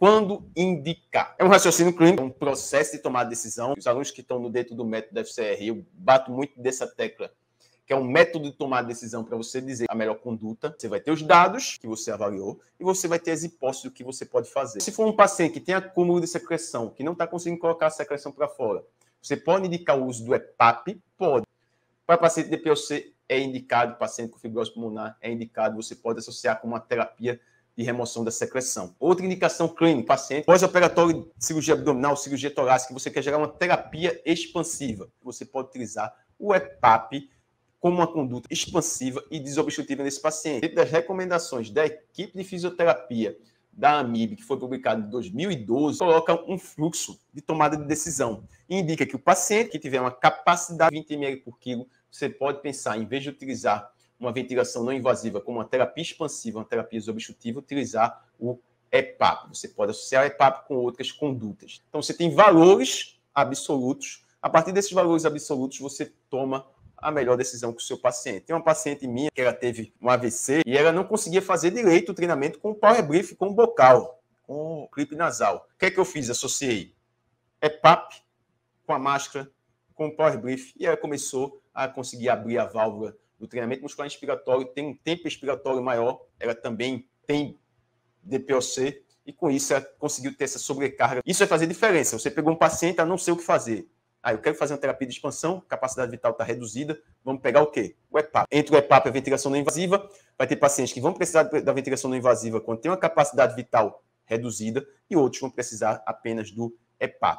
quando indicar. É um raciocínio clínico, é um processo de tomar decisão. Os alunos que estão no dentro do método FCR, eu bato muito dessa tecla que é um método de tomar decisão para você dizer a melhor conduta. Você vai ter os dados que você avaliou e você vai ter as hipóteses do que você pode fazer. Se for um paciente que tem acúmulo de secreção, que não está conseguindo colocar a secreção para fora, você pode indicar o uso do EPAP? Pode. Para paciente de POC é indicado, paciente com fibrose pulmonar é indicado, você pode associar com uma terapia de remoção da secreção. Outra indicação clínica, paciente pós-operatório de cirurgia abdominal, cirurgia torácica, você quer gerar uma terapia expansiva. Você pode utilizar o EPAP como uma conduta expansiva e desobstrutiva nesse paciente. Dentro das recomendações da equipe de fisioterapia da AMIB, que foi publicado em 2012, coloca um fluxo de tomada de decisão. E indica que o paciente que tiver uma capacidade de 20 ml por quilo, você pode pensar, em vez de utilizar uma ventilação não invasiva como uma terapia expansiva, uma terapia obstrutiva, utilizar o EPAP. Você pode associar EPAP com outras condutas. Então, você tem valores absolutos. A partir desses valores absolutos, você toma a melhor decisão com o seu paciente. Tem uma paciente minha que ela teve um AVC e ela não conseguia fazer direito o treinamento com o power brief, com o bocal, com o clipe nasal. O que é que eu fiz? Associei EPAP com a máscara, com o power brief, e ela começou a conseguir abrir a válvula do treinamento muscular inspiratório, tem um tempo expiratório maior, ela também tem DPOC, e com isso ela conseguiu ter essa sobrecarga. Isso vai fazer diferença. Você pegou um paciente a não sei o que fazer. Ah, eu quero fazer uma terapia de expansão, capacidade vital está reduzida, vamos pegar o quê? O EPAP. Entre o EPAP e a ventilação não é invasiva, vai ter pacientes que vão precisar da ventilação não invasiva quando tem uma capacidade vital reduzida e outros vão precisar apenas do EPAP.